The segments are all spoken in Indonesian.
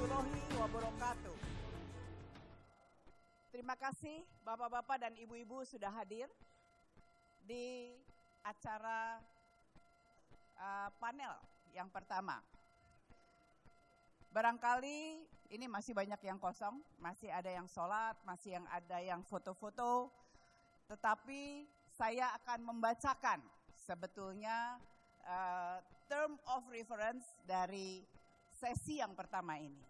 warahmatullahi wabarakatuh. Terima kasih Bapak-bapak dan Ibu-ibu sudah hadir di acara uh, panel yang pertama. Barangkali ini masih banyak yang kosong, masih ada yang sholat, masih yang ada yang foto-foto. Tetapi saya akan membacakan sebetulnya uh, term of reference dari sesi yang pertama ini.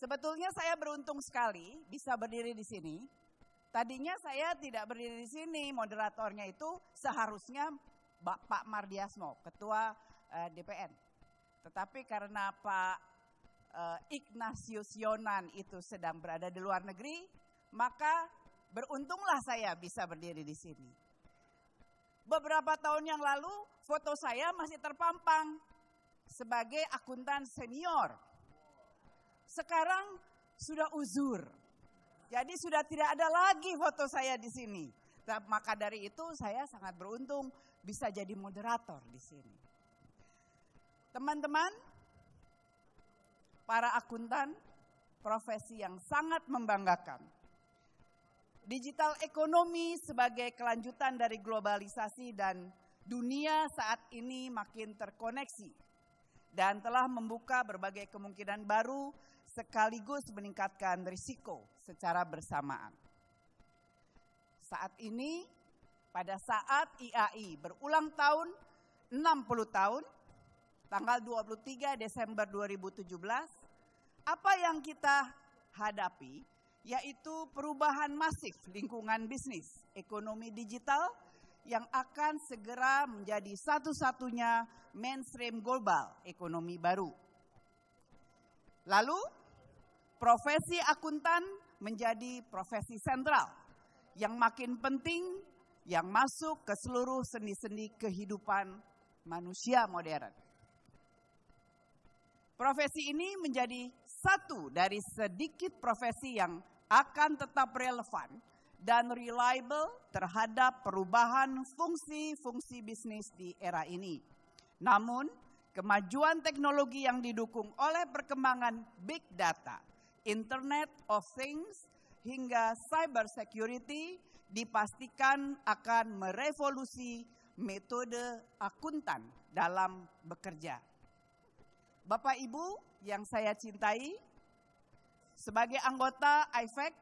Sebetulnya saya beruntung sekali bisa berdiri di sini. Tadinya saya tidak berdiri di sini, moderatornya itu seharusnya Pak Mardiasmo, Ketua eh, DPN. Tetapi karena Pak eh, Ignatius Yonan itu sedang berada di luar negeri, maka beruntunglah saya bisa berdiri di sini. Beberapa tahun yang lalu foto saya masih terpampang sebagai akuntan senior. Sekarang sudah uzur. Jadi sudah tidak ada lagi foto saya di sini. Nah, maka dari itu saya sangat beruntung bisa jadi moderator di sini. Teman-teman, para akuntan, profesi yang sangat membanggakan. Digital ekonomi sebagai kelanjutan dari globalisasi dan dunia saat ini makin terkoneksi dan telah membuka berbagai kemungkinan baru sekaligus meningkatkan risiko secara bersamaan. Saat ini, pada saat IAI berulang tahun 60 tahun, tanggal 23 Desember 2017, apa yang kita hadapi yaitu perubahan masif lingkungan bisnis, ekonomi digital, yang akan segera menjadi satu-satunya mainstream global ekonomi baru. Lalu, profesi akuntan menjadi profesi sentral yang makin penting yang masuk ke seluruh seni-seni kehidupan manusia modern. Profesi ini menjadi satu dari sedikit profesi yang akan tetap relevan dan reliable terhadap perubahan fungsi-fungsi bisnis di era ini. Namun, kemajuan teknologi yang didukung oleh perkembangan big data, Internet of Things, hingga cyber security dipastikan akan merevolusi metode akuntan dalam bekerja. Bapak Ibu yang saya cintai, sebagai anggota IFEC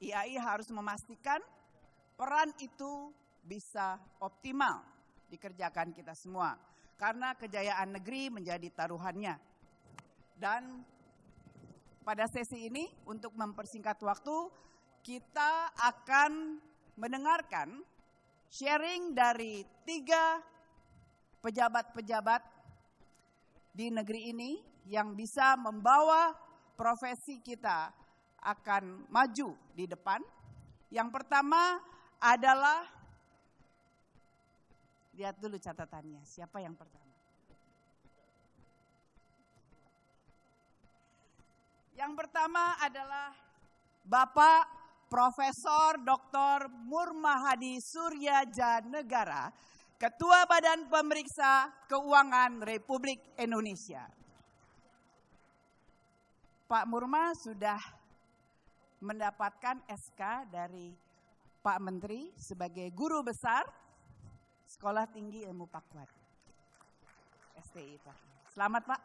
IAI harus memastikan peran itu bisa optimal dikerjakan kita semua. Karena kejayaan negeri menjadi taruhannya. Dan pada sesi ini untuk mempersingkat waktu kita akan mendengarkan sharing dari tiga pejabat-pejabat di negeri ini yang bisa membawa profesi kita akan maju di depan. Yang pertama adalah lihat dulu catatannya, siapa yang pertama? Yang pertama adalah Bapak Profesor Dr. Murmahadi Surya Janegara, Ketua Badan Pemeriksa Keuangan Republik Indonesia. Pak Murma sudah mendapatkan SK dari Pak Menteri sebagai guru besar Sekolah Tinggi Ilmu Pakuat. STI Pak. Selamat Pak.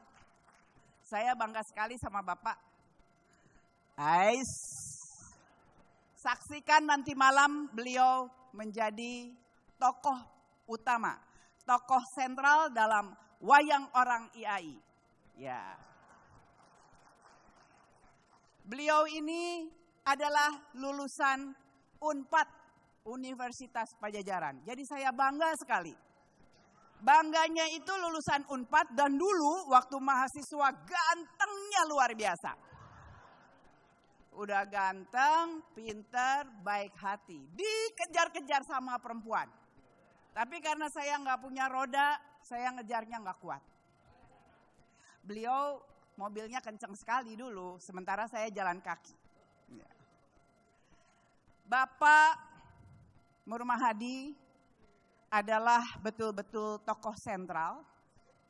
Saya bangga sekali sama Bapak. Ais. Saksikan nanti malam beliau menjadi tokoh utama, tokoh sentral dalam wayang orang IAI. Ya. Beliau ini adalah lulusan UNPAD Universitas Pajajaran. Jadi saya bangga sekali. Bangganya itu lulusan UNPAD dan dulu waktu mahasiswa gantengnya luar biasa. Udah ganteng, pinter, baik hati. Dikejar-kejar sama perempuan. Tapi karena saya nggak punya roda, saya ngejarnya nggak kuat. Beliau mobilnya kenceng sekali dulu, sementara saya jalan kaki. Bapak Murma Hadi adalah betul-betul tokoh sentral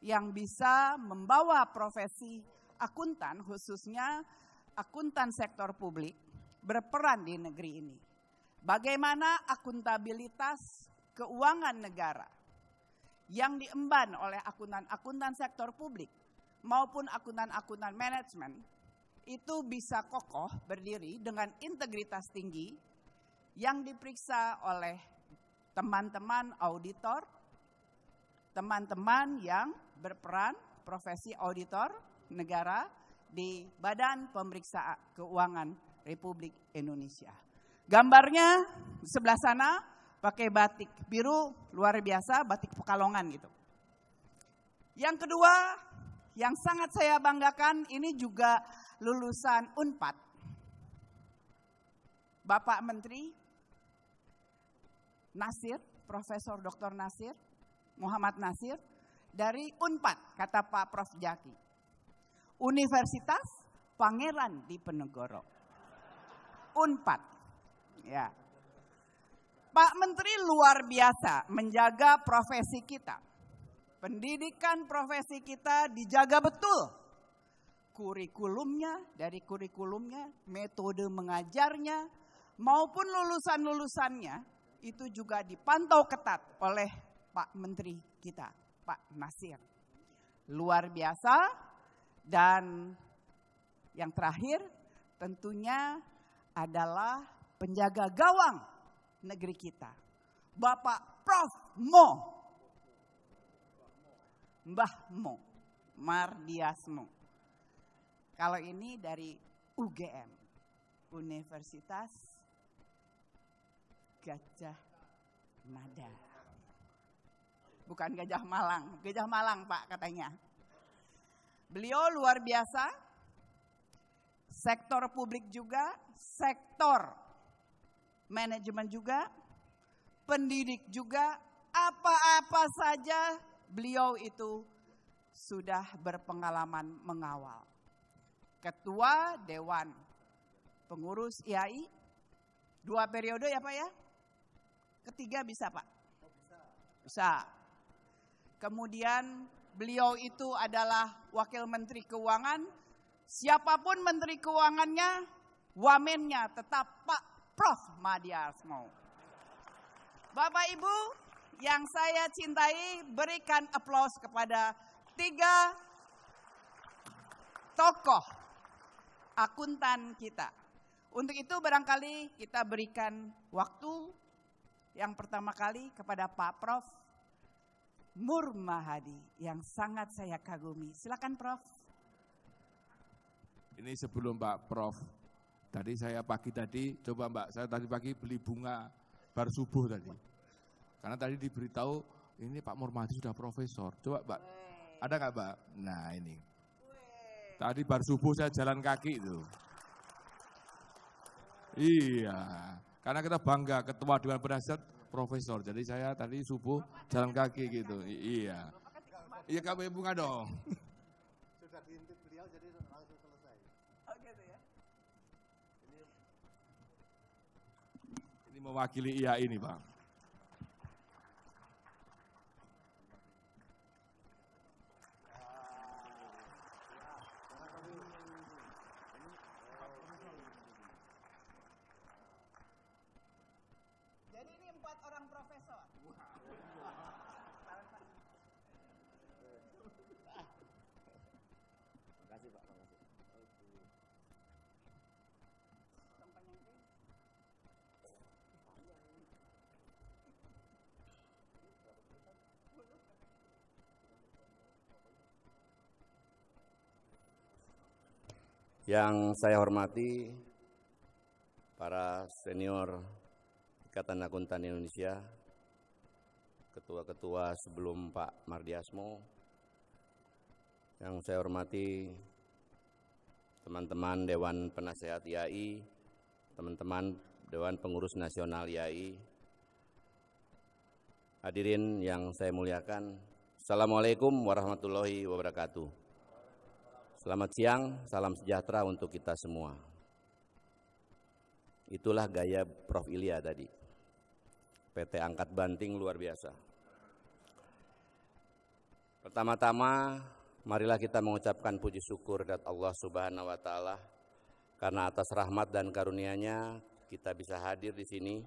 yang bisa membawa profesi akuntan khususnya akuntan sektor publik berperan di negeri ini. Bagaimana akuntabilitas keuangan negara yang diemban oleh akuntan-akuntan sektor publik maupun akuntan-akuntan manajemen itu bisa kokoh berdiri dengan integritas tinggi yang diperiksa oleh teman-teman auditor, teman-teman yang berperan profesi auditor negara di Badan Pemeriksa Keuangan Republik Indonesia. Gambarnya sebelah sana pakai batik biru luar biasa, batik pekalongan gitu. Yang kedua, yang sangat saya banggakan ini juga lulusan UNPAD. Bapak Menteri Nasir, Profesor Dr. Nasir, Muhammad Nasir dari Unpad, kata Pak Prof Jaki. Universitas Pangeran di Diponegoro. Unpad. Ya. Pak Menteri luar biasa menjaga profesi kita. Pendidikan profesi kita dijaga betul. Kurikulumnya, dari kurikulumnya, metode mengajarnya, maupun lulusan-lulusannya itu juga dipantau ketat oleh Pak Menteri kita, Pak Nasir. Luar biasa dan yang terakhir tentunya adalah penjaga gawang negeri kita. Bapak Prof. Mo. Mbah Mo. Mardiasmo. Kalau ini dari UGM, Universitas Gajah Mada. Bukan Gajah Malang, Gajah Malang Pak katanya. Beliau luar biasa, sektor publik juga, sektor manajemen juga, pendidik juga, apa-apa saja beliau itu sudah berpengalaman mengawal. Ketua Dewan Pengurus IAI, dua periode ya Pak ya, Ketiga bisa Pak? Bisa. Kemudian beliau itu adalah wakil menteri keuangan. Siapapun menteri keuangannya, wamennya tetap Pak Prof. Madiasmo. Bapak Ibu yang saya cintai, berikan aplaus kepada tiga tokoh akuntan kita. Untuk itu barangkali kita berikan waktu yang pertama kali kepada Pak Prof. Murmahadi yang sangat saya kagumi. Silakan Prof. Ini sebelum Pak Prof. Tadi saya pagi tadi, coba Mbak, saya tadi pagi beli bunga baru subuh tadi. Karena tadi diberitahu ini Pak Murmahadi sudah profesor. Coba Mbak, ada nggak Mbak? Nah ini. Tadi baru subuh saya jalan kaki itu. Iya. Karena kita bangga ketua Dewan Penasihat profesor. Jadi saya tadi subuh Bapak jalan kaki gitu. Kaki. Iya. Iya kami bunga dong. Sudah diintip beliau jadi langsung selesai. Oh gitu ya. Ini, ini mewakili IA ini bang. Yang saya hormati para senior Ikatan Akuntan Indonesia, ketua-ketua sebelum Pak Mardiasmo, yang saya hormati teman-teman Dewan Penasehat IAI, teman-teman Dewan Pengurus Nasional IAI, hadirin yang saya muliakan, Assalamualaikum warahmatullahi wabarakatuh. Selamat siang, salam sejahtera untuk kita semua. Itulah gaya Prof. Ilya tadi. PT Angkat Banting luar biasa. Pertama-tama, marilah kita mengucapkan puji syukur dat Allah Subhanahu wa taala karena atas rahmat dan karunia-Nya kita bisa hadir di sini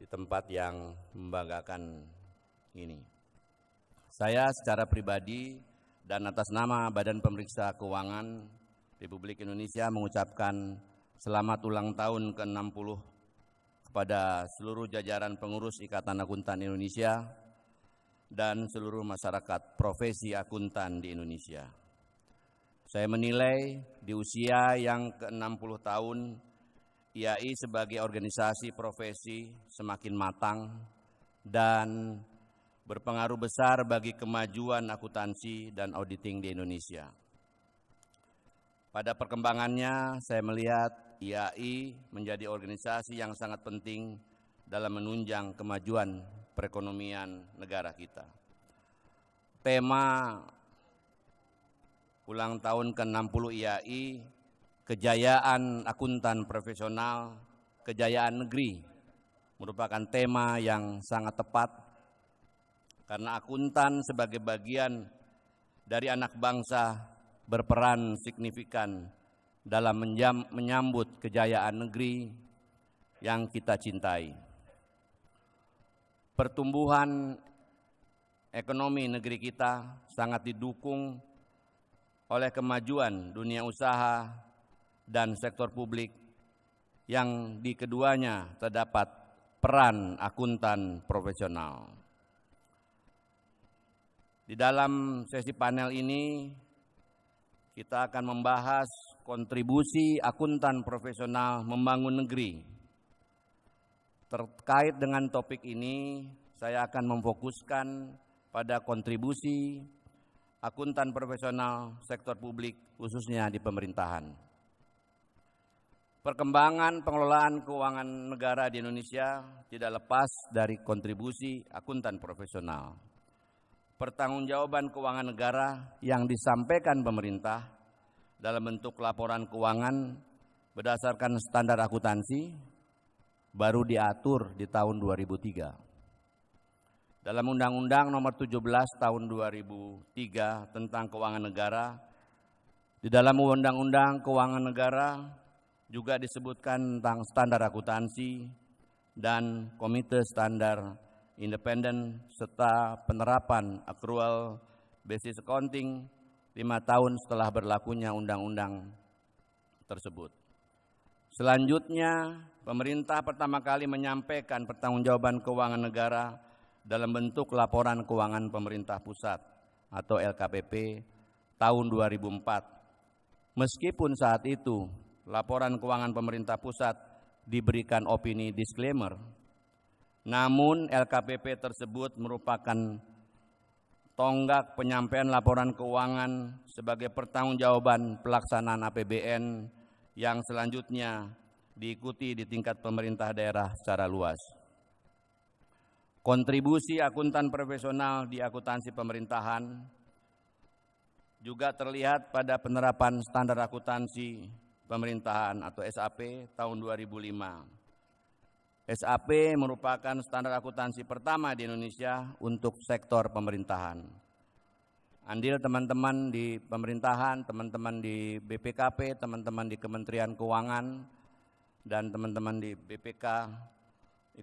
di tempat yang membanggakan ini. Saya secara pribadi dan atas nama Badan Pemeriksa Keuangan Republik Indonesia mengucapkan selamat ulang tahun ke-60 kepada seluruh jajaran pengurus Ikatan Akuntan Indonesia dan seluruh masyarakat profesi akuntan di Indonesia. Saya menilai di usia yang ke-60 tahun IAI sebagai organisasi profesi semakin matang dan berpengaruh besar bagi kemajuan akuntansi dan auditing di Indonesia. Pada perkembangannya, saya melihat IAI menjadi organisasi yang sangat penting dalam menunjang kemajuan perekonomian negara kita. Tema ulang tahun ke-60 IAI, kejayaan akuntan profesional, kejayaan negeri, merupakan tema yang sangat tepat karena akuntan sebagai bagian dari anak bangsa berperan signifikan dalam menyambut kejayaan negeri yang kita cintai. Pertumbuhan ekonomi negeri kita sangat didukung oleh kemajuan dunia usaha dan sektor publik yang di keduanya terdapat peran akuntan profesional. Di dalam sesi panel ini kita akan membahas kontribusi akuntan profesional membangun negeri. Terkait dengan topik ini, saya akan memfokuskan pada kontribusi akuntan profesional sektor publik khususnya di pemerintahan. Perkembangan pengelolaan keuangan negara di Indonesia tidak lepas dari kontribusi akuntan profesional pertanggungjawaban keuangan negara yang disampaikan pemerintah dalam bentuk laporan keuangan berdasarkan standar akuntansi baru diatur di tahun 2003. Dalam Undang-Undang Nomor 17 Tahun 2003 tentang Keuangan Negara, di dalam Undang-Undang Keuangan Negara juga disebutkan tentang standar akuntansi dan Komite Standar independen, serta penerapan accrual basis accounting lima tahun setelah berlakunya undang-undang tersebut. Selanjutnya, pemerintah pertama kali menyampaikan pertanggungjawaban keuangan negara dalam bentuk laporan keuangan pemerintah pusat atau LKPP tahun 2004. Meskipun saat itu laporan keuangan pemerintah pusat diberikan opini disclaimer namun LKPP tersebut merupakan tonggak penyampaian laporan keuangan sebagai pertanggungjawaban pelaksanaan APBN yang selanjutnya diikuti di tingkat pemerintah daerah secara luas. Kontribusi akuntan profesional di akuntansi pemerintahan juga terlihat pada penerapan standar akuntansi pemerintahan atau SAP tahun 2005 SAP merupakan standar akuntansi pertama di Indonesia untuk sektor pemerintahan. Andil teman-teman di pemerintahan, teman-teman di BPKP, teman-teman di Kementerian Keuangan, dan teman-teman di BPK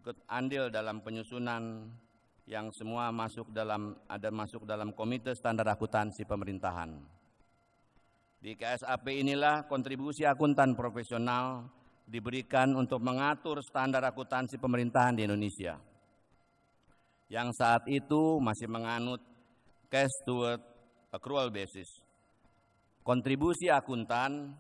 ikut andil dalam penyusunan yang semua masuk dalam ada masuk dalam Komite Standar Akuntansi Pemerintahan. Di KSAP inilah kontribusi akuntan profesional diberikan untuk mengatur standar akuntansi pemerintahan di Indonesia yang saat itu masih menganut cash toward accrual basis. Kontribusi akuntan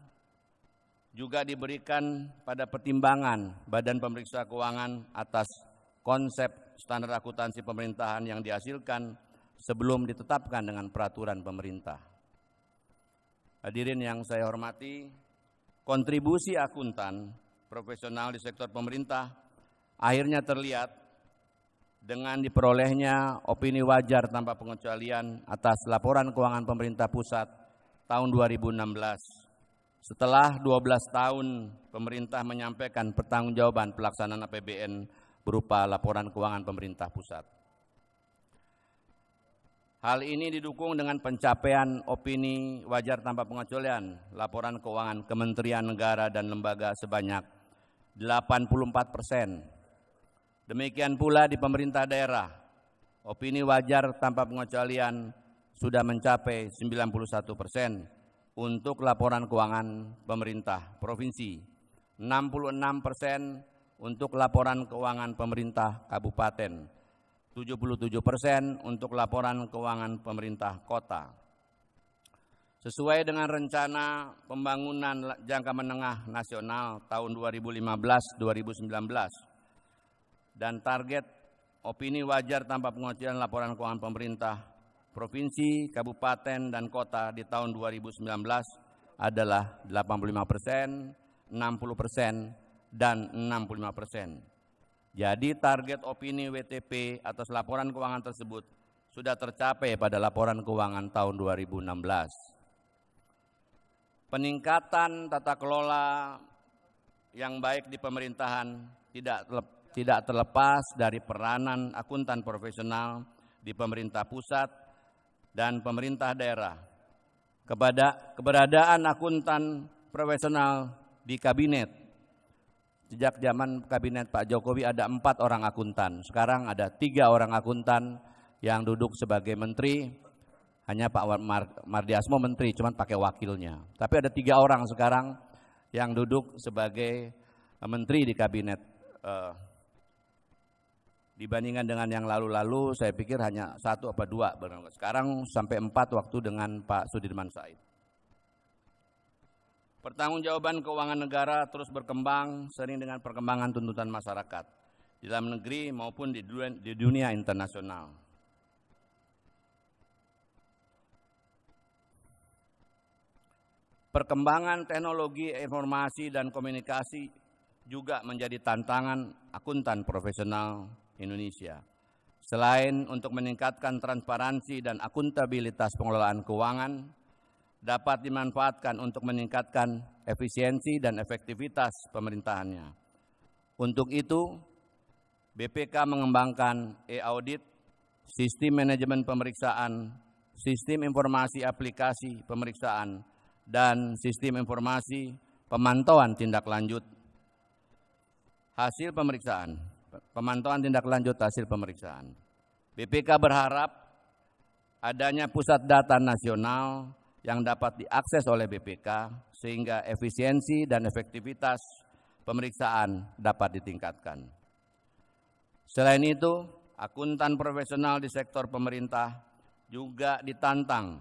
juga diberikan pada pertimbangan Badan Pemeriksa Keuangan atas konsep standar akuntansi pemerintahan yang dihasilkan sebelum ditetapkan dengan peraturan pemerintah. Hadirin yang saya hormati, kontribusi akuntan profesional di sektor pemerintah akhirnya terlihat dengan diperolehnya opini wajar tanpa pengecualian atas laporan keuangan pemerintah pusat tahun 2016. Setelah 12 tahun pemerintah menyampaikan pertanggungjawaban pelaksanaan APBN berupa laporan keuangan pemerintah pusat. Hal ini didukung dengan pencapaian opini wajar tanpa pengecualian laporan keuangan Kementerian Negara dan Lembaga sebanyak 84 persen. Demikian pula di pemerintah daerah, opini wajar tanpa pengecualian sudah mencapai 91 persen untuk laporan keuangan pemerintah provinsi, 66 persen untuk laporan keuangan pemerintah kabupaten, 77 persen untuk laporan keuangan pemerintah kota. Sesuai dengan rencana pembangunan jangka menengah nasional tahun 2015-2019 dan target opini wajar tanpa pengujian laporan keuangan pemerintah provinsi, kabupaten, dan kota di tahun 2019 adalah 85 persen, 60 persen, dan 65 persen. Jadi target opini WTP atas laporan keuangan tersebut sudah tercapai pada laporan keuangan tahun 2016. Peningkatan tata kelola yang baik di pemerintahan tidak tidak terlepas dari peranan akuntan profesional di pemerintah pusat dan pemerintah daerah. Kepada keberadaan akuntan profesional di kabinet Sejak zaman kabinet Pak Jokowi ada empat orang akuntan. Sekarang ada tiga orang akuntan yang duduk sebagai menteri. Hanya Pak Mardiasmo menteri, cuman pakai wakilnya. Tapi ada tiga orang sekarang yang duduk sebagai eh, menteri di kabinet. Eh, dibandingkan dengan yang lalu-lalu, saya pikir hanya satu apa dua. Sekarang sampai empat waktu dengan Pak Sudirman Said. Pertanggungjawaban keuangan negara terus berkembang sering dengan perkembangan tuntutan masyarakat di dalam negeri maupun di dunia, di dunia internasional. Perkembangan teknologi informasi dan komunikasi juga menjadi tantangan akuntan profesional Indonesia. Selain untuk meningkatkan transparansi dan akuntabilitas pengelolaan keuangan, dapat dimanfaatkan untuk meningkatkan efisiensi dan efektivitas pemerintahannya. Untuk itu, BPK mengembangkan e-audit, sistem manajemen pemeriksaan, sistem informasi aplikasi pemeriksaan, dan sistem informasi pemantauan tindak lanjut hasil pemeriksaan, pemantauan tindak lanjut hasil pemeriksaan. BPK berharap adanya pusat data nasional yang dapat diakses oleh BPK sehingga efisiensi dan efektivitas pemeriksaan dapat ditingkatkan. Selain itu, akuntan profesional di sektor pemerintah juga ditantang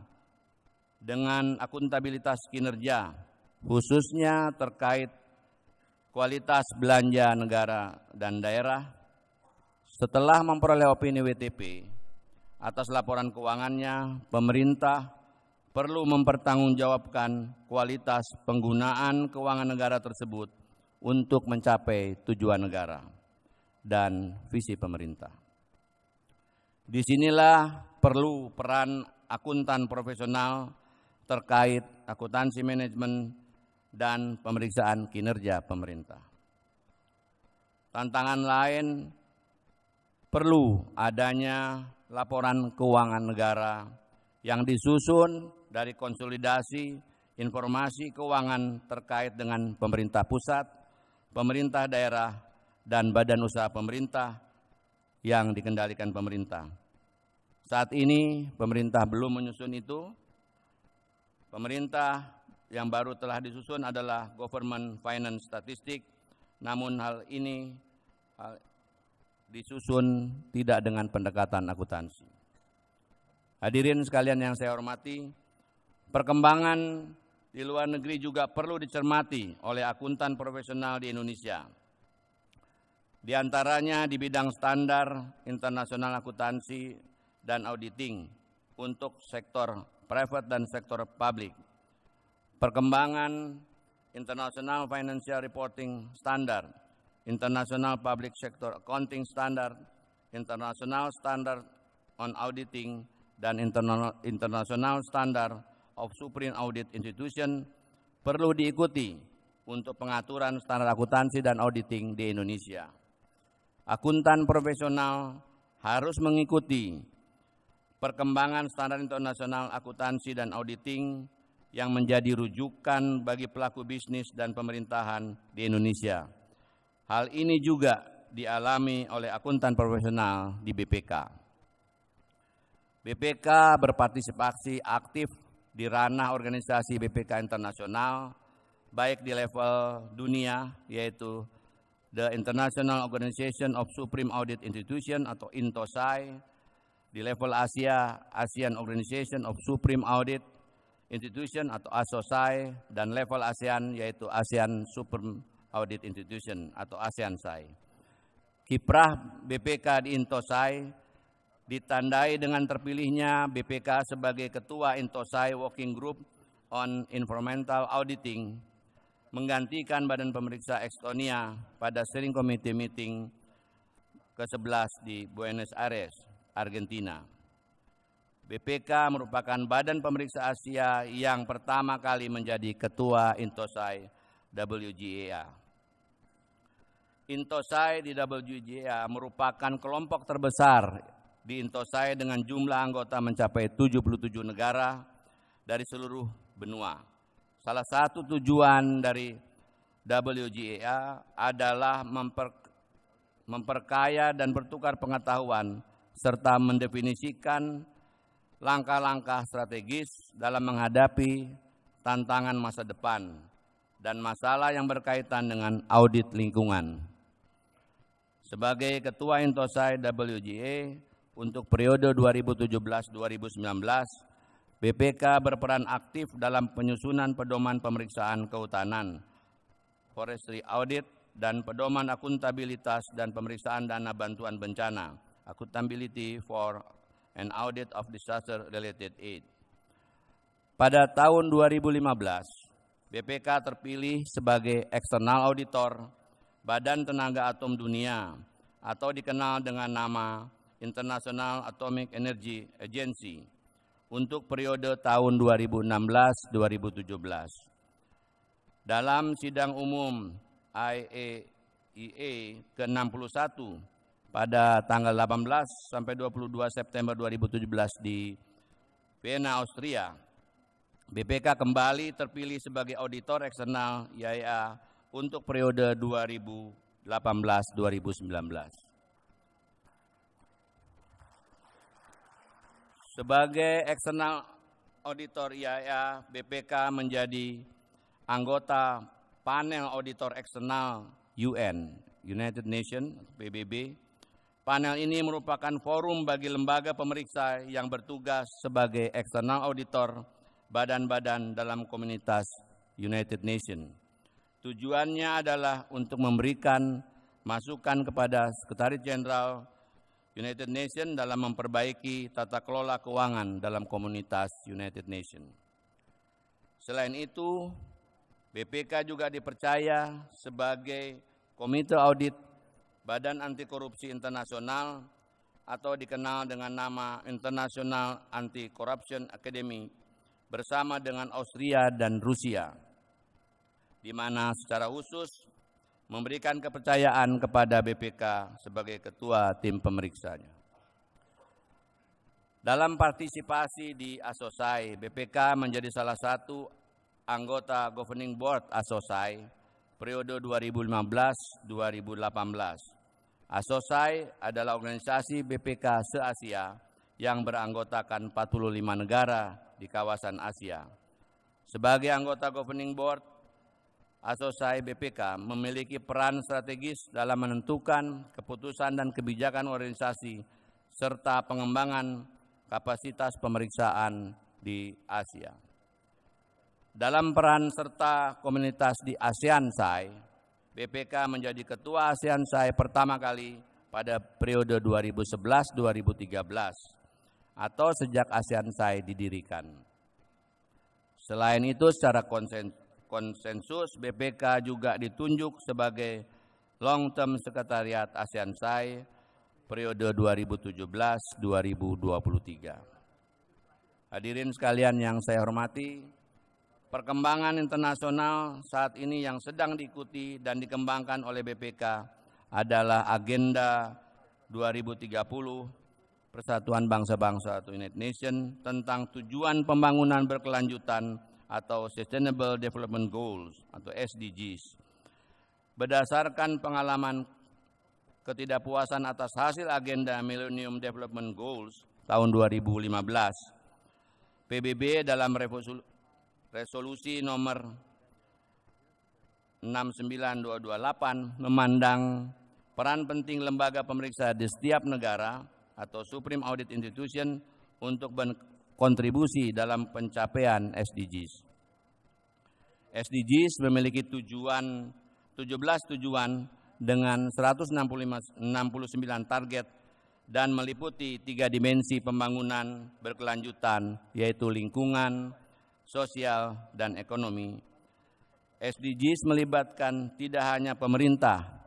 dengan akuntabilitas kinerja, khususnya terkait kualitas belanja negara dan daerah. Setelah memperoleh opini WTP atas laporan keuangannya, pemerintah perlu mempertanggungjawabkan kualitas penggunaan keuangan negara tersebut untuk mencapai tujuan negara dan visi pemerintah. Disinilah perlu peran akuntan profesional terkait akuntansi manajemen dan pemeriksaan kinerja pemerintah. Tantangan lain perlu adanya laporan keuangan negara yang disusun dari konsolidasi informasi keuangan terkait dengan pemerintah pusat, pemerintah daerah, dan badan usaha pemerintah yang dikendalikan pemerintah. Saat ini pemerintah belum menyusun itu. Pemerintah yang baru telah disusun adalah Government Finance Statistic, namun hal ini disusun tidak dengan pendekatan akuntansi. Hadirin sekalian yang saya hormati, Perkembangan di luar negeri juga perlu dicermati oleh akuntan profesional di Indonesia. Di antaranya di bidang standar internasional akuntansi dan auditing untuk sektor private dan sektor publik. Perkembangan International Financial Reporting Standard, International Public Sector Accounting Standard, International Standard on Auditing, dan International Standard of Supreme Audit Institution perlu diikuti untuk pengaturan standar akuntansi dan auditing di Indonesia. Akuntan profesional harus mengikuti perkembangan standar internasional akuntansi dan auditing yang menjadi rujukan bagi pelaku bisnis dan pemerintahan di Indonesia. Hal ini juga dialami oleh akuntan profesional di BPK. BPK berpartisipasi aktif di ranah organisasi BPK internasional, baik di level dunia, yaitu The International Organization of Supreme Audit Institution atau INTOSAI, di level Asia, ASEAN Organization of Supreme Audit Institution atau ASOSAI, dan level ASEAN yaitu ASEAN Supreme Audit Institution atau ASEAN SAI. Kiprah BPK di INTOSAI ditandai dengan terpilihnya BPK sebagai Ketua Intosai Working Group on Environmental Auditing, menggantikan Badan Pemeriksa Estonia pada sering komite Meeting ke-11 di Buenos Aires, Argentina. BPK merupakan badan pemeriksa Asia yang pertama kali menjadi ketua Intosai WGA. Intosai di WGA merupakan kelompok terbesar di Intosai dengan jumlah anggota mencapai 77 negara dari seluruh benua. Salah satu tujuan dari WGA adalah memper, memperkaya dan bertukar pengetahuan serta mendefinisikan langkah-langkah strategis dalam menghadapi tantangan masa depan dan masalah yang berkaitan dengan audit lingkungan. Sebagai Ketua Intosai WGA, untuk periode 2017-2019, BPK berperan aktif dalam penyusunan pedoman pemeriksaan kehutanan, forestry audit, dan pedoman akuntabilitas dan pemeriksaan dana bantuan bencana, accountability for an audit of disaster related aid. Pada tahun 2015, BPK terpilih sebagai eksternal auditor Badan Tenaga Atom Dunia atau dikenal dengan nama International Atomic Energy Agency untuk periode tahun 2016-2017. Dalam sidang umum IAEA e ke-61 pada tanggal 18 sampai 22 September 2017 di Vienna, Austria, BPK kembali terpilih sebagai auditor eksternal IAEA e untuk periode 2018-2019. Sebagai eksternal auditor IAEA, BPK menjadi anggota panel auditor eksternal UN, United Nations, PBB. Panel ini merupakan forum bagi lembaga pemeriksa yang bertugas sebagai eksternal auditor badan-badan dalam komunitas United Nations. Tujuannya adalah untuk memberikan masukan kepada Sekretaris Jenderal United Nations dalam memperbaiki tata kelola keuangan dalam komunitas United Nations. Selain itu, BPK juga dipercaya sebagai Komite Audit Badan Anti Korupsi Internasional atau dikenal dengan nama International Anti-Corruption Academy bersama dengan Austria dan Rusia, di mana secara khusus memberikan kepercayaan kepada BPK sebagai ketua tim pemeriksanya. Dalam partisipasi di Asosai, BPK menjadi salah satu anggota Governing Board Asosai periode 2015-2018. Asosai adalah organisasi BPK se-Asia yang beranggotakan 45 negara di kawasan Asia. Sebagai anggota Governing Board, atau SAI BPK memiliki peran strategis dalam menentukan keputusan dan kebijakan organisasi serta pengembangan kapasitas pemeriksaan di Asia. Dalam peran serta komunitas di ASEAN SAI, BPK menjadi ketua ASEAN SAI pertama kali pada periode 2011-2013 atau sejak ASEAN SAI didirikan. Selain itu, secara konsen, konsensus BPK juga ditunjuk sebagai Long Term Sekretariat ASEAN SAI periode 2017-2023. Hadirin sekalian yang saya hormati, perkembangan internasional saat ini yang sedang diikuti dan dikembangkan oleh BPK adalah agenda 2030 Persatuan Bangsa-Bangsa atau United Nations tentang tujuan pembangunan berkelanjutan atau Sustainable Development Goals atau SDGs. Berdasarkan pengalaman ketidakpuasan atas hasil agenda Millennium Development Goals tahun 2015, PBB dalam resolusi nomor 69228 memandang peran penting lembaga pemeriksa di setiap negara atau Supreme Audit Institution untuk kontribusi dalam pencapaian SDGs. SDGs memiliki tujuan 17 tujuan dengan 169 target dan meliputi tiga dimensi pembangunan berkelanjutan yaitu lingkungan, sosial, dan ekonomi. SDGs melibatkan tidak hanya pemerintah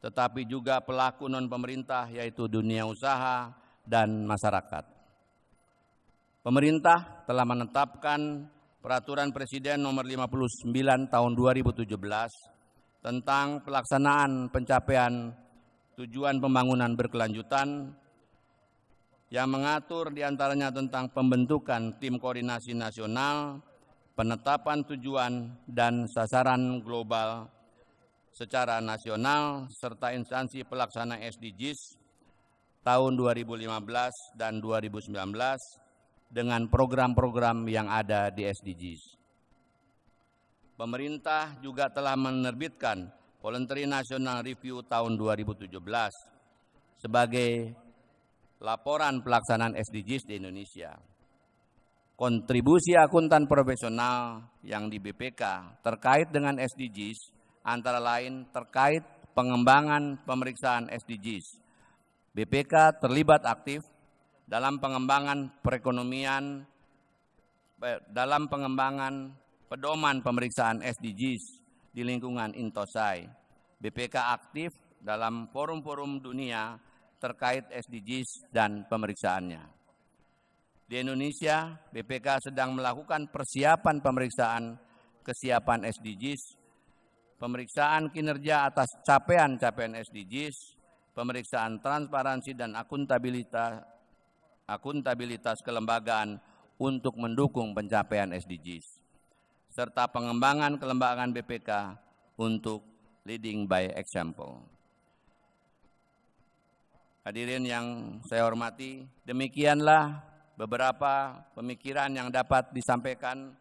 tetapi juga pelaku non pemerintah yaitu dunia usaha dan masyarakat. Pemerintah telah menetapkan Peraturan Presiden Nomor 59 Tahun 2017 tentang pelaksanaan pencapaian tujuan pembangunan berkelanjutan yang mengatur diantaranya tentang pembentukan tim koordinasi nasional, penetapan tujuan dan sasaran global secara nasional, serta instansi pelaksana SDGs tahun 2015 dan 2019, dengan program-program yang ada di SDGs. Pemerintah juga telah menerbitkan Voluntary National Review tahun 2017 sebagai laporan pelaksanaan SDGs di Indonesia. Kontribusi akuntan profesional yang di BPK terkait dengan SDGs antara lain terkait pengembangan pemeriksaan SDGs. BPK terlibat aktif dalam pengembangan perekonomian, eh, dalam pengembangan pedoman pemeriksaan SDGs di lingkungan Intosai. BPK aktif dalam forum-forum dunia terkait SDGs dan pemeriksaannya. Di Indonesia, BPK sedang melakukan persiapan pemeriksaan kesiapan SDGs, pemeriksaan kinerja atas capaian-capaian SDGs, pemeriksaan transparansi dan akuntabilitas akuntabilitas kelembagaan untuk mendukung pencapaian SDGs, serta pengembangan kelembagaan BPK untuk leading by example. Hadirin yang saya hormati, demikianlah beberapa pemikiran yang dapat disampaikan.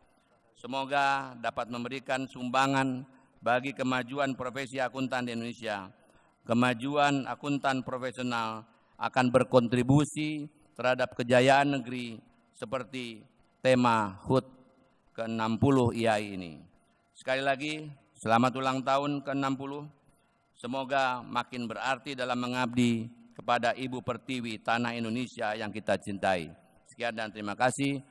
Semoga dapat memberikan sumbangan bagi kemajuan profesi akuntan di Indonesia. Kemajuan akuntan profesional akan berkontribusi terhadap kejayaan negeri seperti tema HUT ke-60 IAI ini. Sekali lagi, selamat ulang tahun ke-60. Semoga makin berarti dalam mengabdi kepada Ibu Pertiwi tanah Indonesia yang kita cintai. Sekian dan terima kasih.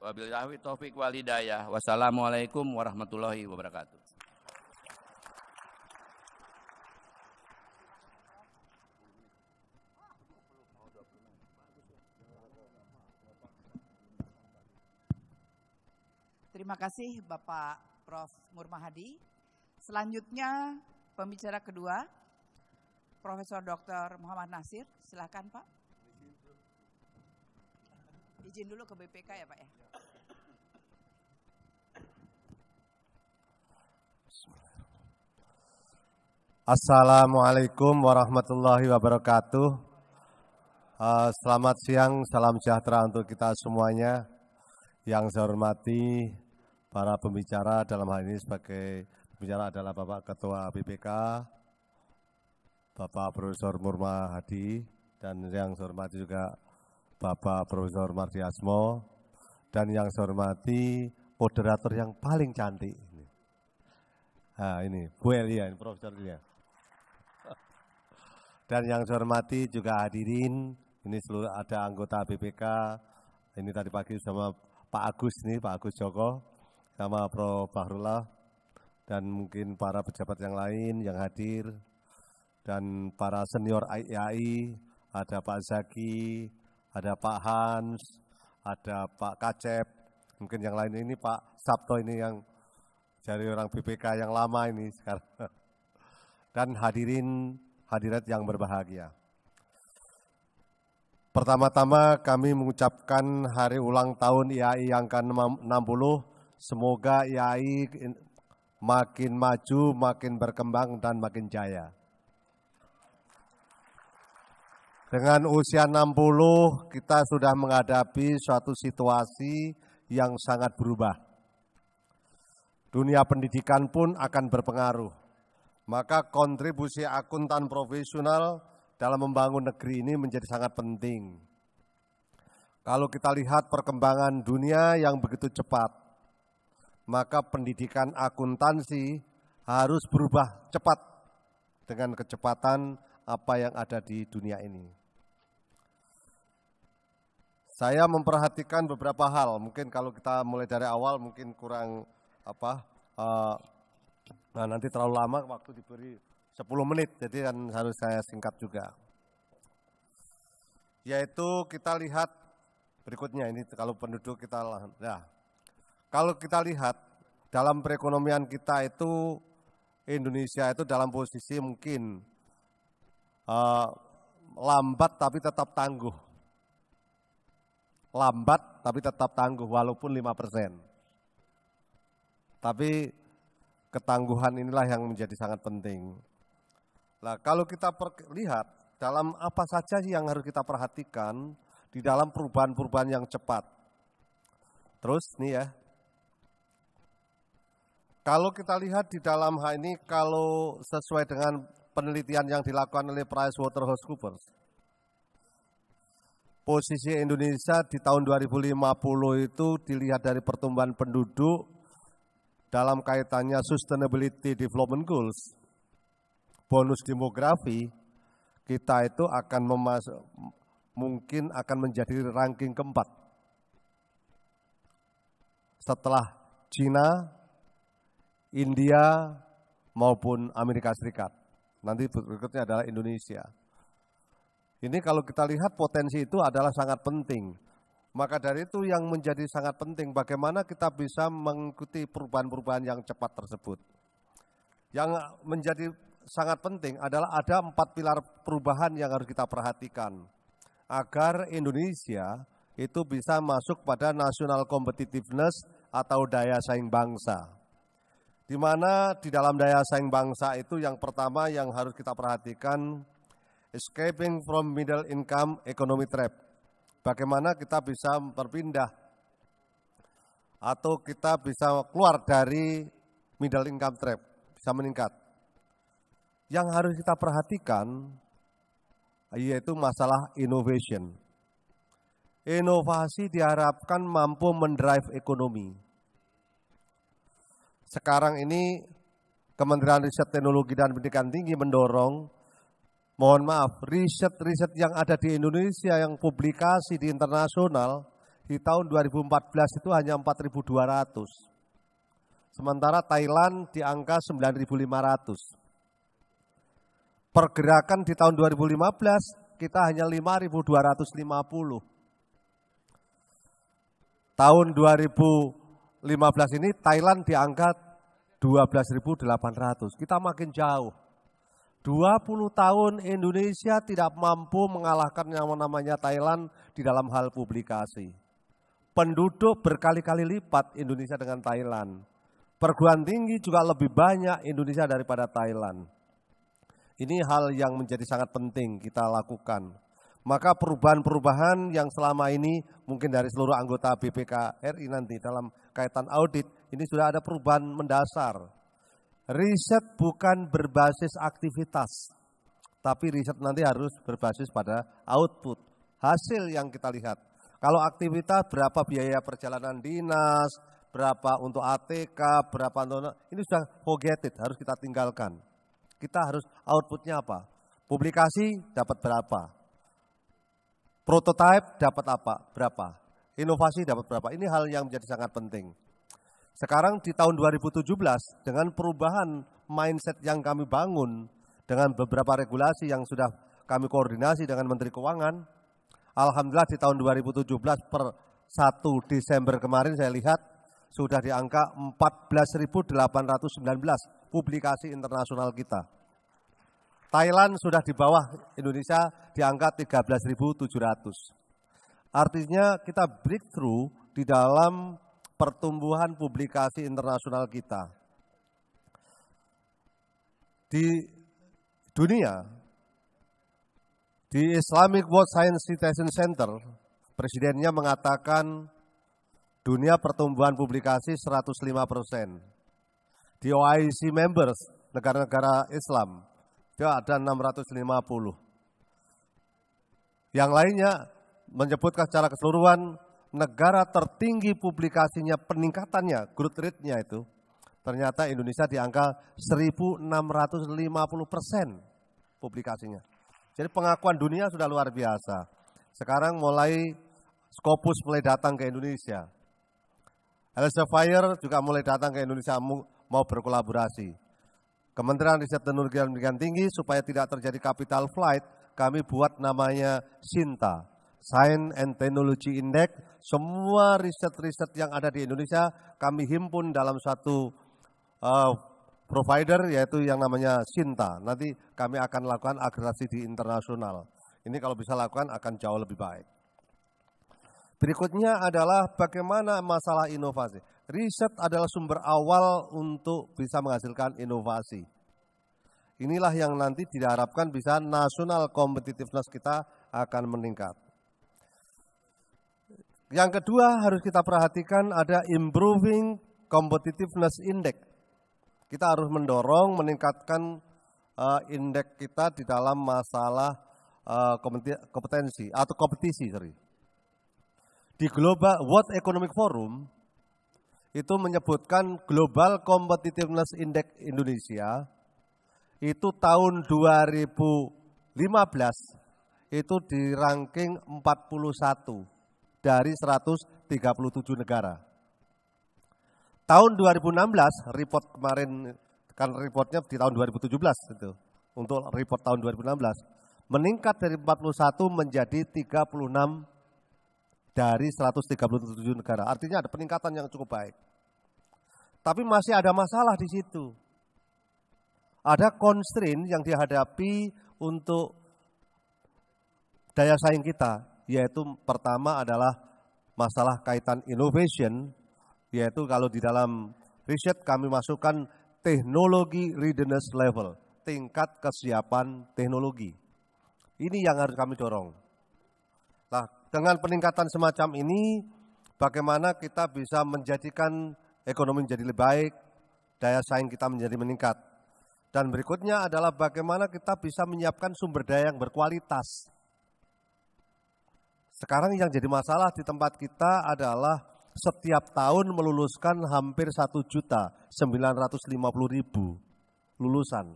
Wabillahi taufiq walidayah. Wassalamualaikum warahmatullahi wabarakatuh. Terima kasih Bapak Prof. Murmahadi. Selanjutnya pembicara kedua, Profesor Dr. Muhammad Nasir. Silakan Pak. Izin dulu ke BPK ya Pak ya. Assalamualaikum warahmatullahi wabarakatuh. Eh, selamat siang, salam sejahtera untuk kita semuanya. Yang saya hormati para pembicara dalam hal ini sebagai pembicara adalah Bapak Ketua BPK, Bapak Profesor Murma Hadi, dan yang saya hormati juga Bapak Profesor Asmo, dan yang saya hormati moderator yang paling cantik. Nah, ini Bu Elia, ini Profesor Elia. Dan yang saya hormati juga hadirin, ini seluruh ada anggota BPK, ini tadi pagi sama Pak Agus nih, Pak Agus Joko, sama Prof. Bahrullah dan mungkin para pejabat yang lain yang hadir dan para senior IAI, ada Pak Zaki, ada Pak Hans, ada Pak Kacep, mungkin yang lain ini Pak Sabto ini yang dari orang BPK yang lama ini sekarang. Dan hadirin hadirat yang berbahagia. Pertama-tama kami mengucapkan hari ulang tahun IAI yang ke-60 Semoga IAI makin maju, makin berkembang, dan makin jaya. Dengan usia 60, kita sudah menghadapi suatu situasi yang sangat berubah. Dunia pendidikan pun akan berpengaruh. Maka kontribusi akuntan profesional dalam membangun negeri ini menjadi sangat penting. Kalau kita lihat perkembangan dunia yang begitu cepat, maka pendidikan akuntansi harus berubah cepat dengan kecepatan apa yang ada di dunia ini. Saya memperhatikan beberapa hal, mungkin kalau kita mulai dari awal mungkin kurang apa, uh, nah nanti terlalu lama waktu diberi 10 menit, jadi kan harus saya singkat juga. Yaitu kita lihat berikutnya ini kalau penduduk kita, nah kalau kita lihat dalam perekonomian kita itu Indonesia itu dalam posisi mungkin uh, lambat tapi tetap tangguh. Lambat tapi tetap tangguh walaupun 5%. Tapi ketangguhan inilah yang menjadi sangat penting. Nah, kalau kita lihat dalam apa saja sih yang harus kita perhatikan di dalam perubahan-perubahan yang cepat. Terus nih ya, kalau kita lihat di dalam hal ini, kalau sesuai dengan penelitian yang dilakukan oleh PricewaterhouseCoopers, posisi Indonesia di tahun 2050 itu dilihat dari pertumbuhan penduduk dalam kaitannya sustainability development goals, bonus demografi, kita itu akan memasuk, mungkin akan menjadi ranking keempat setelah Cina, India maupun Amerika Serikat. Nanti berikutnya adalah Indonesia. Ini kalau kita lihat potensi itu adalah sangat penting. Maka dari itu yang menjadi sangat penting bagaimana kita bisa mengikuti perubahan-perubahan yang cepat tersebut. Yang menjadi sangat penting adalah ada empat pilar perubahan yang harus kita perhatikan. Agar Indonesia itu bisa masuk pada national competitiveness atau daya saing bangsa di mana di dalam daya saing bangsa itu yang pertama yang harus kita perhatikan escaping from middle income economy trap. Bagaimana kita bisa berpindah atau kita bisa keluar dari middle income trap, bisa meningkat. Yang harus kita perhatikan yaitu masalah innovation. Inovasi diharapkan mampu mendrive ekonomi sekarang ini Kementerian Riset Teknologi dan Pendidikan Tinggi mendorong, mohon maaf, riset-riset yang ada di Indonesia yang publikasi di internasional di tahun 2014 itu hanya 4.200. Sementara Thailand di angka 9.500. Pergerakan di tahun 2015 kita hanya 5.250. Tahun 2015 ini Thailand di angka 12.800. Kita makin jauh. 20 tahun Indonesia tidak mampu mengalahkan yang namanya Thailand di dalam hal publikasi. Penduduk berkali-kali lipat Indonesia dengan Thailand. Perguruan tinggi juga lebih banyak Indonesia daripada Thailand. Ini hal yang menjadi sangat penting kita lakukan. Maka perubahan-perubahan yang selama ini mungkin dari seluruh anggota BPK RI nanti dalam kaitan audit ini sudah ada perubahan mendasar. Riset bukan berbasis aktivitas, tapi riset nanti harus berbasis pada output, hasil yang kita lihat. Kalau aktivitas berapa biaya perjalanan dinas, berapa untuk ATK, berapa untuk ini sudah forget it, harus kita tinggalkan. Kita harus outputnya apa? Publikasi dapat berapa? Prototype dapat apa? Berapa? Inovasi dapat berapa? Ini hal yang menjadi sangat penting. Sekarang di tahun 2017 dengan perubahan mindset yang kami bangun dengan beberapa regulasi yang sudah kami koordinasi dengan Menteri Keuangan, alhamdulillah di tahun 2017 per 1 Desember kemarin saya lihat sudah di angka 14.819 publikasi internasional kita. Thailand sudah di bawah Indonesia di angka 13.700. Artinya kita breakthrough di dalam pertumbuhan publikasi internasional kita. Di dunia, di Islamic World Science Citation Center, presidennya mengatakan dunia pertumbuhan publikasi 105 persen. Di OIC members, negara-negara Islam, itu ada 650. Yang lainnya menyebutkan secara keseluruhan negara tertinggi publikasinya, peningkatannya, growth rate-nya itu, ternyata Indonesia di angka 1.650 persen publikasinya. Jadi pengakuan dunia sudah luar biasa. Sekarang mulai Scopus mulai datang ke Indonesia. Elsevier juga mulai datang ke Indonesia mau berkolaborasi. Kementerian Riset dan Teknologi Pendidikan Tinggi supaya tidak terjadi capital flight, kami buat namanya Sinta. Science and Technology Index, semua riset-riset yang ada di Indonesia kami himpun dalam satu uh, provider yaitu yang namanya Sinta. Nanti kami akan lakukan agresi di internasional. Ini kalau bisa lakukan akan jauh lebih baik. Berikutnya adalah bagaimana masalah inovasi. Riset adalah sumber awal untuk bisa menghasilkan inovasi. Inilah yang nanti diharapkan bisa nasional competitiveness kita akan meningkat. Yang kedua harus kita perhatikan ada improving competitiveness index. Kita harus mendorong meningkatkan uh, eh, indeks kita di dalam masalah uh, kompetensi atau kompetisi. Sorry. Di Global World Economic Forum itu menyebutkan Global Competitiveness Index Indonesia itu tahun 2015 itu di ranking 41 dari 137 negara. Tahun 2016, report kemarin, kan reportnya di tahun 2017 itu, untuk report tahun 2016, meningkat dari 41 menjadi 36 dari 137 negara. Artinya ada peningkatan yang cukup baik. Tapi masih ada masalah di situ. Ada constraint yang dihadapi untuk daya saing kita yaitu pertama adalah masalah kaitan innovation, yaitu kalau di dalam riset kami masukkan teknologi readiness level, tingkat kesiapan teknologi. Ini yang harus kami dorong. Nah, dengan peningkatan semacam ini, bagaimana kita bisa menjadikan ekonomi menjadi lebih baik, daya saing kita menjadi meningkat. Dan berikutnya adalah bagaimana kita bisa menyiapkan sumber daya yang berkualitas sekarang yang jadi masalah di tempat kita adalah setiap tahun meluluskan hampir 1 juta 950 ribu lulusan.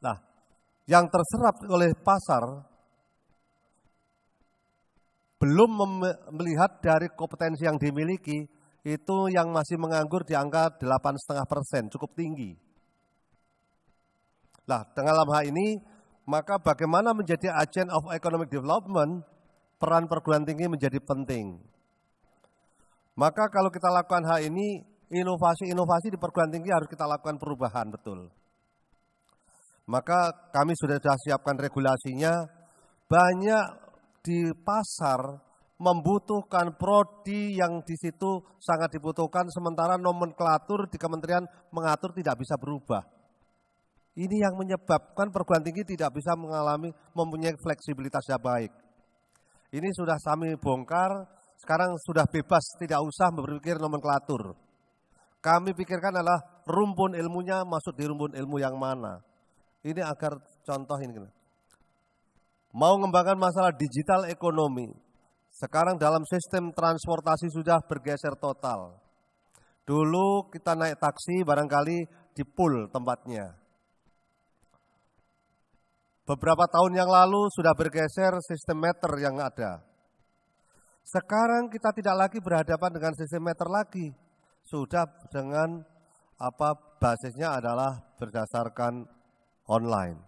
Nah, yang terserap oleh pasar belum melihat dari kompetensi yang dimiliki itu yang masih menganggur di angka 8,5 persen, cukup tinggi. Nah, dengan lama ini maka bagaimana menjadi agent of economic development, peran perguruan tinggi menjadi penting. Maka kalau kita lakukan hal ini, inovasi-inovasi di perguruan tinggi harus kita lakukan perubahan, betul. Maka kami sudah, sudah siapkan regulasinya, banyak di pasar membutuhkan prodi yang di situ sangat dibutuhkan, sementara nomenklatur di kementerian mengatur tidak bisa berubah. Ini yang menyebabkan perguruan tinggi tidak bisa mengalami mempunyai fleksibilitas yang baik. Ini sudah kami bongkar, sekarang sudah bebas, tidak usah berpikir nomenklatur. Kami pikirkan adalah rumpun ilmunya masuk di rumpun ilmu yang mana. Ini agar contoh ini. Mau mengembangkan masalah digital ekonomi. Sekarang dalam sistem transportasi sudah bergeser total. Dulu kita naik taksi barangkali di pool tempatnya Beberapa tahun yang lalu sudah bergeser sistem meter yang ada. Sekarang kita tidak lagi berhadapan dengan sistem meter lagi. Sudah dengan apa basisnya adalah berdasarkan online.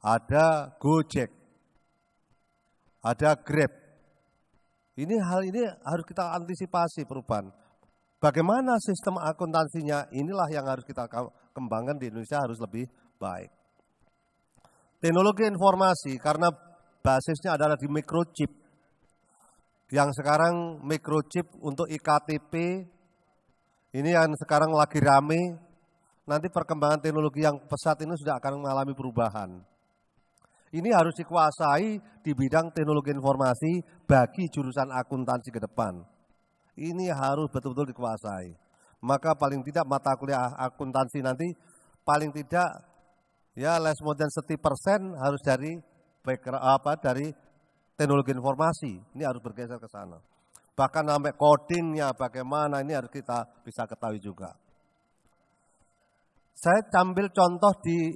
Ada Gojek. Ada Grab. Ini hal ini harus kita antisipasi perubahan. Bagaimana sistem akuntansinya inilah yang harus kita kembangkan di Indonesia harus lebih baik. Teknologi informasi karena basisnya adalah di microchip. Yang sekarang microchip untuk IKTP ini yang sekarang lagi rame. Nanti perkembangan teknologi yang pesat ini sudah akan mengalami perubahan. Ini harus dikuasai di bidang teknologi informasi bagi jurusan akuntansi ke depan. Ini harus betul-betul dikuasai. Maka paling tidak mata kuliah akuntansi nanti paling tidak ya less more than 30 persen harus dari apa dari teknologi informasi. Ini harus bergeser ke sana. Bahkan sampai codingnya bagaimana ini harus kita bisa ketahui juga. Saya tampil contoh di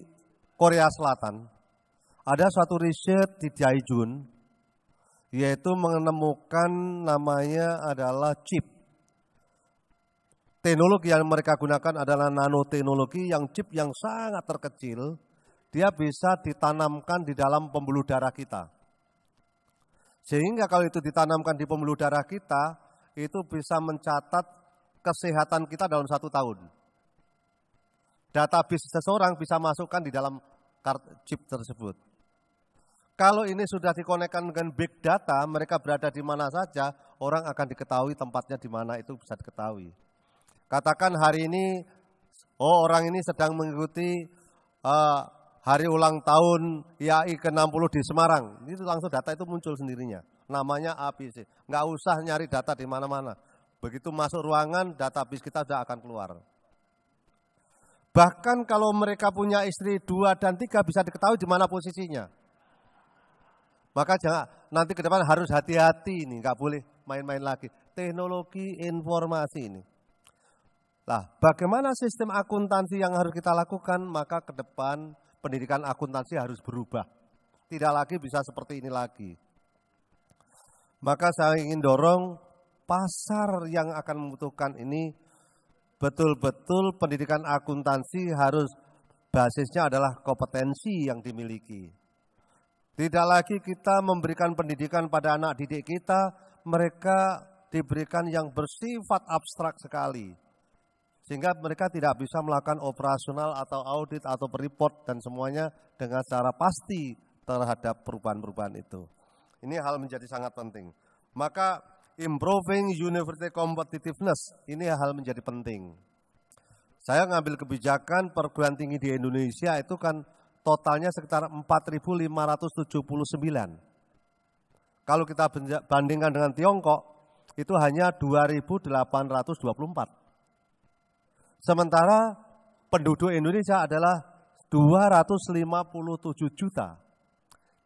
Korea Selatan. Ada suatu riset di Daejeon yaitu menemukan namanya adalah chip. Teknologi yang mereka gunakan adalah nanoteknologi yang chip yang sangat terkecil dia bisa ditanamkan di dalam pembuluh darah kita. Sehingga kalau itu ditanamkan di pembuluh darah kita, itu bisa mencatat kesehatan kita dalam satu tahun. Data Database seseorang bisa masukkan di dalam card chip tersebut. Kalau ini sudah dikonekkan dengan big data, mereka berada di mana saja, orang akan diketahui tempatnya di mana itu bisa diketahui. Katakan hari ini, oh orang ini sedang mengikuti uh, hari ulang tahun IAI ke-60 di Semarang. Itu langsung data itu muncul sendirinya. Namanya ABC, Nggak usah nyari data di mana-mana. Begitu masuk ruangan, database kita sudah akan keluar. Bahkan kalau mereka punya istri dua dan tiga bisa diketahui di mana posisinya. Maka jangan nanti ke depan harus hati-hati ini, nggak boleh main-main lagi. Teknologi informasi ini. Nah, bagaimana sistem akuntansi yang harus kita lakukan? Maka ke depan pendidikan akuntansi harus berubah. Tidak lagi bisa seperti ini lagi. Maka saya ingin dorong pasar yang akan membutuhkan ini betul-betul pendidikan akuntansi harus basisnya adalah kompetensi yang dimiliki. Tidak lagi kita memberikan pendidikan pada anak didik kita, mereka diberikan yang bersifat abstrak sekali sehingga mereka tidak bisa melakukan operasional atau audit atau report dan semuanya dengan secara pasti terhadap perubahan-perubahan itu. Ini hal menjadi sangat penting. Maka improving university competitiveness ini hal menjadi penting. Saya ngambil kebijakan perguruan tinggi di Indonesia itu kan totalnya sekitar 4.579. Kalau kita bandingkan dengan Tiongkok, itu hanya 2.824. Sementara penduduk Indonesia adalah 257 juta.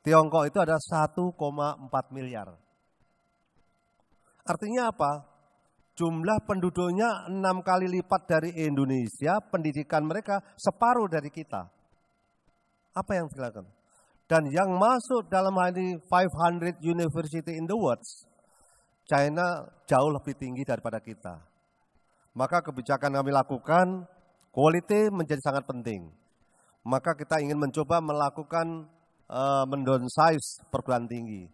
Tiongkok itu ada 1,4 miliar. Artinya apa? Jumlah penduduknya enam kali lipat dari Indonesia, pendidikan mereka separuh dari kita. Apa yang dilakukan? Dan yang masuk dalam hal ini 500 university in the world, China jauh lebih tinggi daripada kita. Maka kebijakan kami lakukan, quality menjadi sangat penting. Maka kita ingin mencoba melakukan uh, mendownsize perguruan tinggi.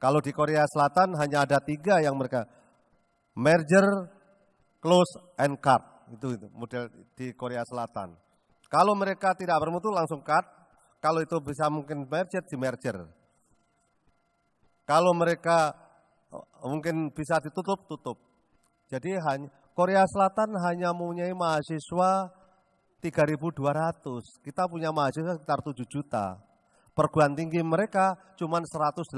Kalau di Korea Selatan hanya ada tiga yang mereka merger, close, and cut. Itu, itu model di Korea Selatan. Kalau mereka tidak bermutu langsung cut, kalau itu bisa mungkin merger, di merger. Kalau mereka oh, mungkin bisa ditutup, tutup. Jadi hanya Korea Selatan hanya mempunyai mahasiswa 3.200. Kita punya mahasiswa sekitar 7 juta. Perguruan tinggi mereka cuma 184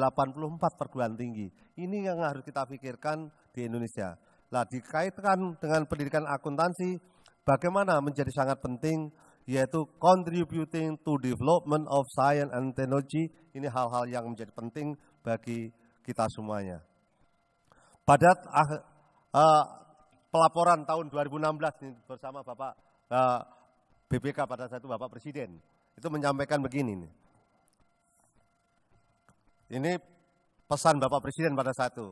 perguruan tinggi. Ini yang harus kita pikirkan di Indonesia. Nah, dikaitkan dengan pendidikan akuntansi, bagaimana menjadi sangat penting yaitu contributing to development of science and technology. Ini hal-hal yang menjadi penting bagi kita semuanya. Pada uh, ah, ah, pelaporan tahun 2016 bersama Bapak eh, BPK pada saat itu Bapak Presiden. Itu menyampaikan begini. Nih. Ini pesan Bapak Presiden pada saat itu.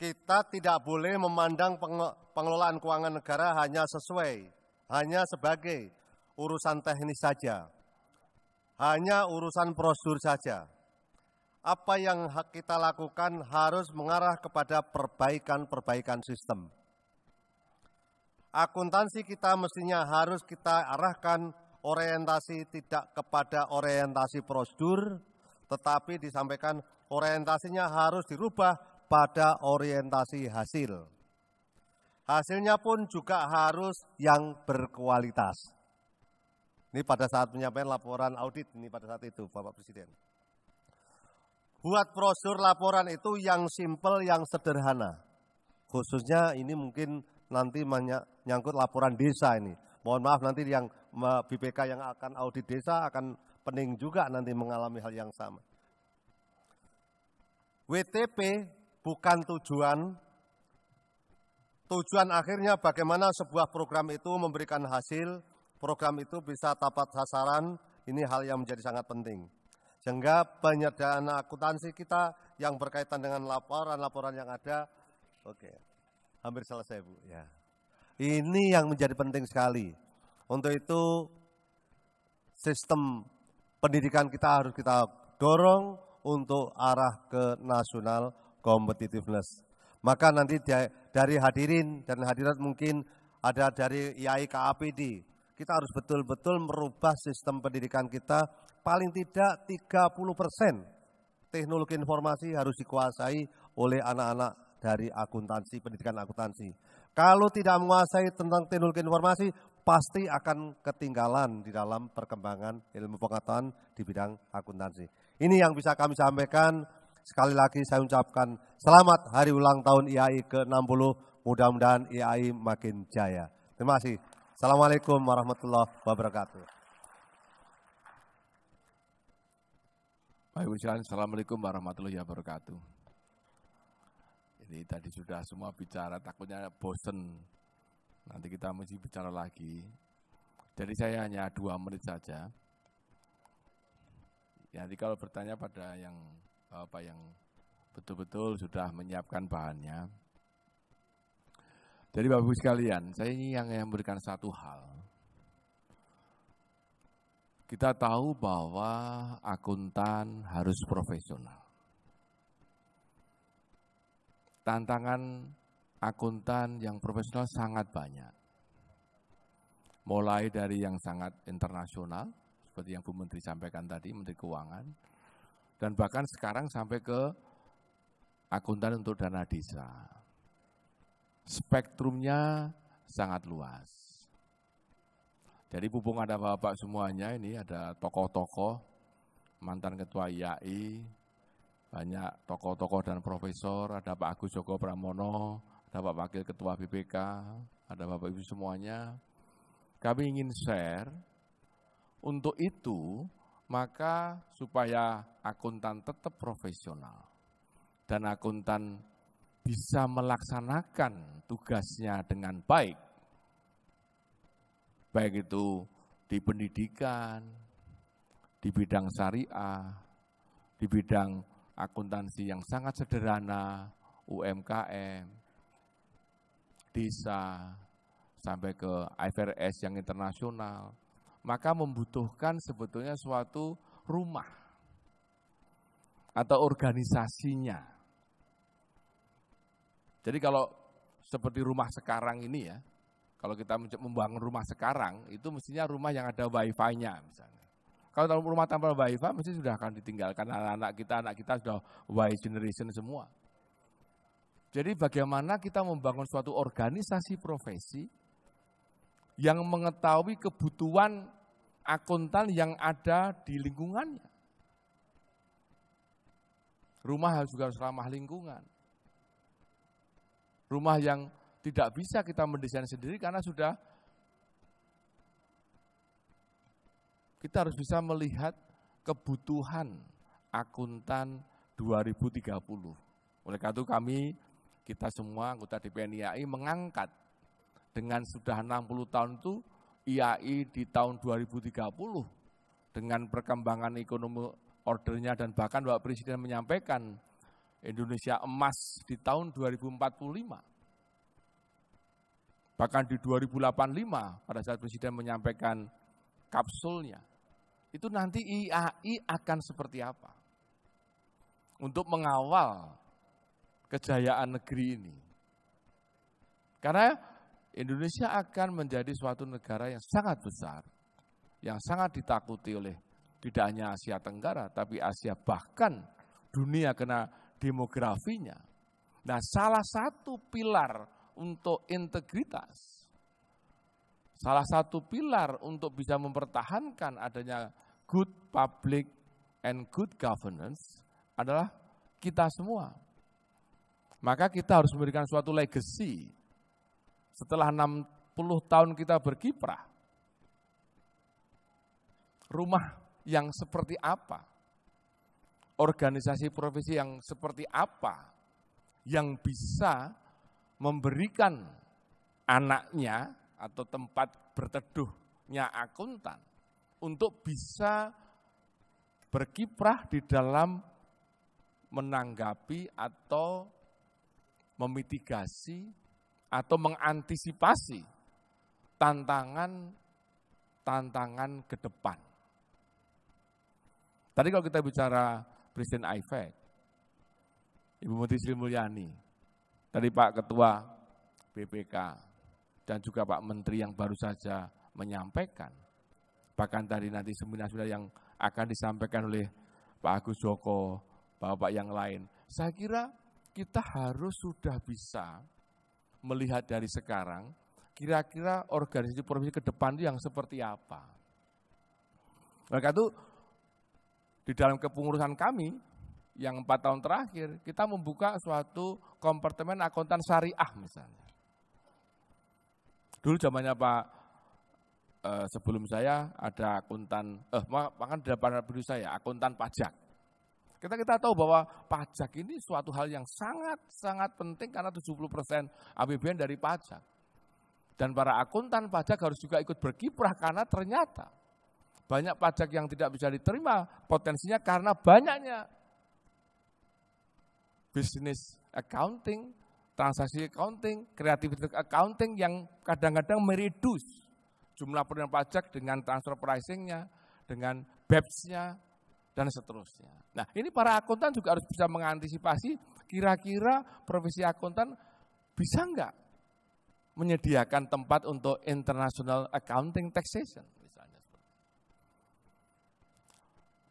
Kita tidak boleh memandang pengelolaan keuangan negara hanya sesuai, hanya sebagai urusan teknis saja. Hanya urusan prosedur saja. Apa yang kita lakukan harus mengarah kepada perbaikan-perbaikan sistem akuntansi kita mestinya harus kita arahkan orientasi tidak kepada orientasi prosedur, tetapi disampaikan orientasinya harus dirubah pada orientasi hasil. Hasilnya pun juga harus yang berkualitas. Ini pada saat menyampaikan laporan audit ini pada saat itu Bapak Presiden. Buat prosedur laporan itu yang simpel, yang sederhana. Khususnya ini mungkin nanti menyangkut laporan desa ini. Mohon maaf nanti yang BPK yang akan audit desa akan pening juga nanti mengalami hal yang sama. WTP bukan tujuan, tujuan akhirnya bagaimana sebuah program itu memberikan hasil, program itu bisa tepat sasaran, ini hal yang menjadi sangat penting. Sehingga penyediaan akuntansi kita yang berkaitan dengan laporan-laporan yang ada, oke. Okay. Hampir selesai Bu, ya. Ini yang menjadi penting sekali. Untuk itu sistem pendidikan kita harus kita dorong untuk arah ke nasional competitiveness. Maka nanti dari hadirin dan hadirat mungkin ada dari IAI KAPD. Kita harus betul-betul merubah sistem pendidikan kita paling tidak 30 persen teknologi informasi harus dikuasai oleh anak-anak dari akuntansi, pendidikan akuntansi. Kalau tidak menguasai tentang teknologi informasi, pasti akan ketinggalan di dalam perkembangan ilmu pengetahuan di bidang akuntansi. Ini yang bisa kami sampaikan. Sekali lagi saya ucapkan selamat hari ulang tahun IAI ke-60. Mudah-mudahan IAI makin jaya. Terima kasih. Assalamualaikum warahmatullahi wabarakatuh. baik Assalamualaikum warahmatullahi wabarakatuh. Ini tadi sudah semua bicara, takutnya bosen. Nanti kita mesti bicara lagi. Jadi saya hanya dua menit saja. Ya, nanti kalau bertanya pada yang apa yang betul-betul sudah menyiapkan bahannya. Jadi Bapak-Ibu sekalian, saya ini yang memberikan satu hal. Kita tahu bahwa akuntan harus profesional tantangan akuntan yang profesional sangat banyak. Mulai dari yang sangat internasional, seperti yang Bu Menteri sampaikan tadi, Menteri Keuangan, dan bahkan sekarang sampai ke akuntan untuk dana desa. Spektrumnya sangat luas. Jadi pupung ada bapak semuanya, ini ada tokoh-tokoh, mantan ketua IAI, banyak tokoh-tokoh dan profesor, ada Pak Agus Joko Pramono, ada Pak Wakil Ketua BPK, ada Bapak Ibu semuanya. Kami ingin share, untuk itu maka supaya akuntan tetap profesional dan akuntan bisa melaksanakan tugasnya dengan baik, baik itu di pendidikan, di bidang syariah, di bidang akuntansi yang sangat sederhana, UMKM, desa, sampai ke IFRS yang internasional, maka membutuhkan sebetulnya suatu rumah atau organisasinya. Jadi kalau seperti rumah sekarang ini ya, kalau kita membangun rumah sekarang, itu mestinya rumah yang ada wifi-nya misalnya. Kalau dalam rumah tanpa waifah mesti sudah akan ditinggalkan anak-anak kita, anak kita sudah Y generation semua. Jadi bagaimana kita membangun suatu organisasi profesi yang mengetahui kebutuhan akuntan yang ada di lingkungannya. Rumah harus juga harus ramah lingkungan. Rumah yang tidak bisa kita mendesain sendiri karena sudah kita harus bisa melihat kebutuhan akuntan 2030. Oleh karena itu kami, kita semua anggota DPN IAI mengangkat dengan sudah 60 tahun itu IAI di tahun 2030 dengan perkembangan ekonomi ordernya dan bahkan Bapak Presiden menyampaikan Indonesia emas di tahun 2045. Bahkan di 2085 pada saat Presiden menyampaikan kapsulnya itu nanti IAI akan seperti apa untuk mengawal kejayaan negeri ini. Karena Indonesia akan menjadi suatu negara yang sangat besar, yang sangat ditakuti oleh tidak hanya Asia Tenggara, tapi Asia bahkan dunia kena demografinya. Nah salah satu pilar untuk integritas Salah satu pilar untuk bisa mempertahankan adanya good public and good governance adalah kita semua. Maka kita harus memberikan suatu legacy. Setelah 60 tahun kita berkiprah, rumah yang seperti apa? Organisasi profesi yang seperti apa yang bisa memberikan anaknya atau tempat berteduhnya akuntan untuk bisa berkiprah di dalam menanggapi atau memitigasi atau mengantisipasi tantangan tantangan ke depan. Tadi kalau kita bicara Presiden IFEC, Ibu Menteri Sri Mulyani, tadi Pak Ketua BPK, dan juga Pak Menteri yang baru saja menyampaikan. Bahkan tadi nanti seminar sudah yang akan disampaikan oleh Pak Agus Joko, Bapak yang lain. Saya kira kita harus sudah bisa melihat dari sekarang kira-kira organisasi profesi ke depan itu yang seperti apa. Mereka itu di dalam kepengurusan kami yang empat tahun terakhir kita membuka suatu kompartemen akuntan syariah misalnya. Dulu zamannya Pak eh, sebelum saya ada akuntan eh bahkan di depan dulu saya akuntan pajak. Kita kita tahu bahwa pajak ini suatu hal yang sangat sangat penting karena 70% APBN dari pajak. Dan para akuntan pajak harus juga ikut berkiprah karena ternyata banyak pajak yang tidak bisa diterima potensinya karena banyaknya bisnis accounting transaksi accounting, kreativitas accounting yang kadang-kadang meredus jumlah penerimaan pajak dengan transfer pricingnya, dengan BEPS-nya, dan seterusnya. Nah, ini para akuntan juga harus bisa mengantisipasi kira-kira profesi akuntan bisa nggak menyediakan tempat untuk international accounting taxation misalnya.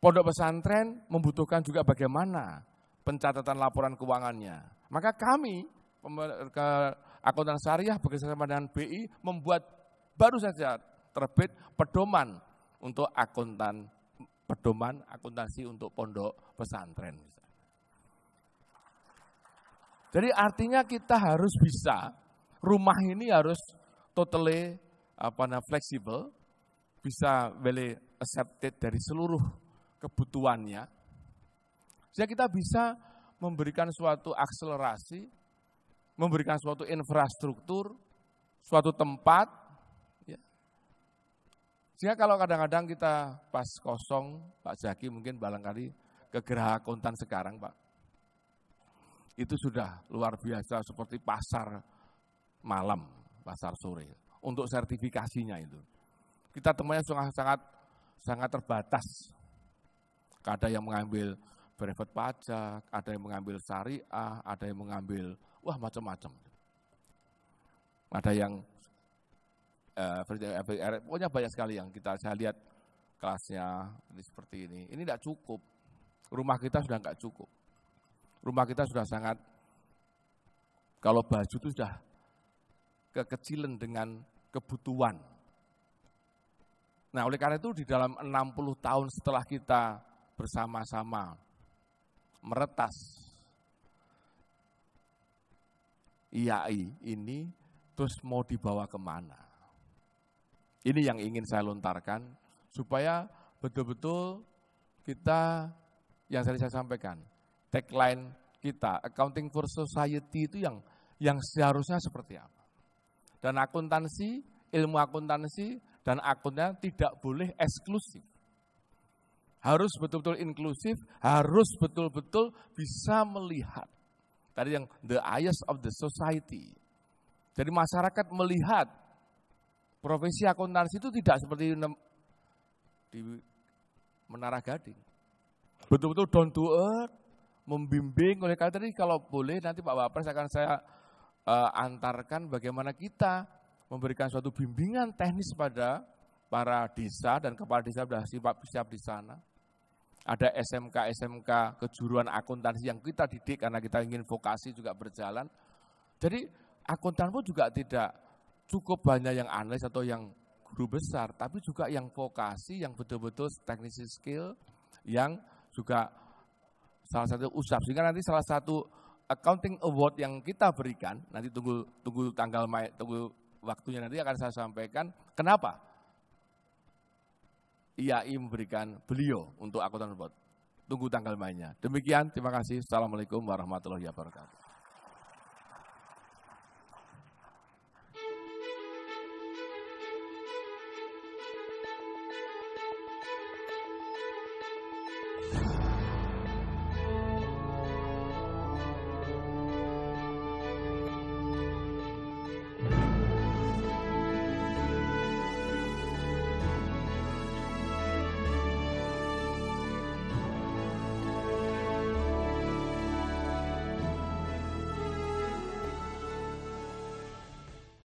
Pondok pesantren membutuhkan juga bagaimana pencatatan laporan keuangannya. Maka kami ke akuntan syariah bekerjasama dengan BI membuat baru saja terbit pedoman untuk akuntan pedoman akuntansi untuk pondok pesantren. Jadi artinya kita harus bisa rumah ini harus totally apa namanya fleksibel, bisa beli accepted dari seluruh kebutuhannya. Sehingga kita bisa memberikan suatu akselerasi memberikan suatu infrastruktur, suatu tempat. Ya. Sehingga kalau kadang-kadang kita pas kosong, Pak Zaki mungkin barangkali ke Geraha Kontan sekarang Pak. Itu sudah luar biasa seperti pasar malam, pasar sore. Untuk sertifikasinya itu. Kita temannya sangat-sangat sangat terbatas. Ada yang mengambil brevet pajak, ada yang mengambil syariah, ada yang mengambil wah macam-macam. Ada yang eh, pokoknya banyak sekali yang kita saya lihat kelasnya ini seperti ini. Ini tidak cukup. Rumah kita sudah nggak cukup. Rumah kita sudah sangat kalau baju itu sudah kekecilan dengan kebutuhan. Nah, oleh karena itu di dalam 60 tahun setelah kita bersama-sama meretas IAI ini terus mau dibawa kemana? Ini yang ingin saya lontarkan supaya betul-betul kita yang tadi saya sampaikan tagline kita accounting for society itu yang yang seharusnya seperti apa. Dan akuntansi, ilmu akuntansi dan akunnya tidak boleh eksklusif. Harus betul-betul inklusif, harus betul-betul bisa melihat Tadi yang the eyes of the society. Jadi masyarakat melihat profesi akuntansi itu tidak seperti di Menara Gading. Betul-betul down to earth, membimbing oleh karena tadi kalau boleh nanti Pak Wapres akan saya uh, antarkan bagaimana kita memberikan suatu bimbingan teknis pada para desa dan kepala desa sudah siap, siap di sana ada SMK-SMK kejuruan akuntansi yang kita didik karena kita ingin vokasi juga berjalan. Jadi akuntan pun juga tidak cukup banyak yang analis atau yang guru besar, tapi juga yang vokasi, yang betul-betul teknisi skill, yang juga salah satu usap. Sehingga nanti salah satu accounting award yang kita berikan, nanti tunggu tunggu tanggal tunggu waktunya nanti akan saya sampaikan. Kenapa? IAI memberikan beliau untuk angkutan robot. Tunggu tanggal mainnya. Demikian, terima kasih. Assalamualaikum warahmatullahi wabarakatuh.